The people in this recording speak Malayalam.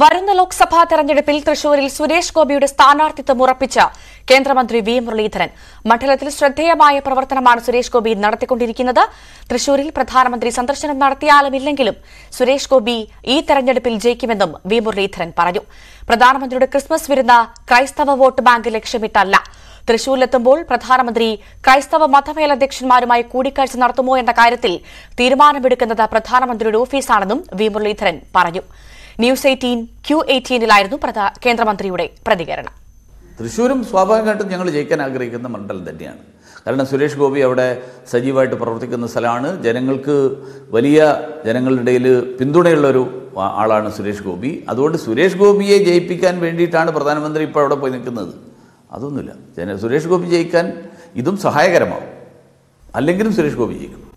വരുന്ന ലോക്സഭാ തെരഞ്ഞെടുപ്പിൽ തൃശൂരിൽ സുരേഷ് ഗോപിയുടെ സ്ഥാനാർത്ഥിത്വം ഉറപ്പിച്ച കേന്ദ്രമന്ത്രി വി മുരളീധരൻ മണ്ഡലത്തിൽ ശ്രദ്ധേയമായ പ്രവർത്തനമാണ് സുരേഷ് ഗോപി നടത്തിക്കൊണ്ടിരിക്കുന്നത് തൃശൂരിൽ പ്രധാനമന്ത്രി സന്ദർശനം നടത്തിയാലുമില്ലെങ്കിലും സുരേഷ് ഗോപി ഈ തെരഞ്ഞെടുപ്പിൽ ജയിക്കുമെന്നും വി മുരളീധരൻ പറഞ്ഞു പ്രധാനമന്ത്രിയുടെ ക്രിസ്മസ് വിരുന്ന ക്രൈസ്തവ വോട്ട് ബാങ്ക് ലക്ഷ്യമിട്ടല്ല തൃശൂരിലെത്തുമ്പോൾ പ്രധാനമന്ത്രി ക്രൈസ്തവ മതമേലധ്യക്ഷന്മാരുമായി കൂടിക്കാഴ്ച നടത്തുമോ എന്ന കാര്യത്തിൽ തീരുമാനമെടുക്കുന്നത് പ്രധാനമന്ത്രിയുടെ ഓഫീസാണെന്നും വി മുരളീധരൻ പറഞ്ഞു ന്യൂസ് എയ്റ്റീൻ ക്യൂ എയ്റ്റീനിലായിരുന്നു കേന്ദ്രമന്ത്രിയുടെ പ്രതികരണം തൃശ്ശൂരും സ്വാഭാവികമായിട്ടും ഞങ്ങൾ ജയിക്കാൻ ആഗ്രഹിക്കുന്ന മണ്ഡലം തന്നെയാണ് കാരണം സുരേഷ് ഗോപി അവിടെ സജീവമായിട്ട് പ്രവർത്തിക്കുന്ന സ്ഥലമാണ് ജനങ്ങൾക്ക് വലിയ ജനങ്ങളുടെ ഇടയിൽ പിന്തുണയുള്ളൊരു ആളാണ് സുരേഷ് ഗോപി അതുകൊണ്ട് സുരേഷ് ഗോപിയെ ജയിപ്പിക്കാൻ വേണ്ടിയിട്ടാണ് പ്രധാനമന്ത്രി ഇപ്പോൾ അവിടെ പോയി നിൽക്കുന്നത് അതൊന്നുമില്ല ജന സുരേഷ് ഗോപി ജയിക്കാൻ ഇതും സഹായകരമാവും അല്ലെങ്കിലും സുരേഷ് ഗോപി ജയിക്കും